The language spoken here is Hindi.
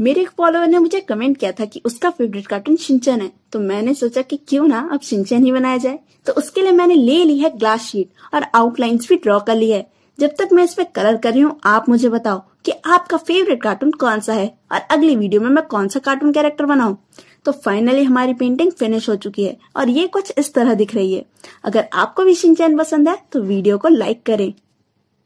मेरे एक फॉलोअर ने मुझे कमेंट किया था कि उसका फेवरेट कार्टून सिंचन है तो मैंने सोचा कि क्यों ना अब सिंचन ही बनाया जाए तो उसके लिए मैंने ले ली है ग्लास शीट और आउटलाइंस भी ड्रॉ कर ली है जब तक मैं इस पर कलर कर रही हूँ आप मुझे बताओ कि आपका फेवरेट कार्टून कौन सा है और अगली वीडियो में मैं कौन सा कार्टून कैरेक्टर बनाऊँ तो फाइनली हमारी पेंटिंग फिनिश हो चुकी है और ये कुछ इस तरह दिख रही है अगर आपको भी सिंचन पसंद है तो वीडियो को लाइक करें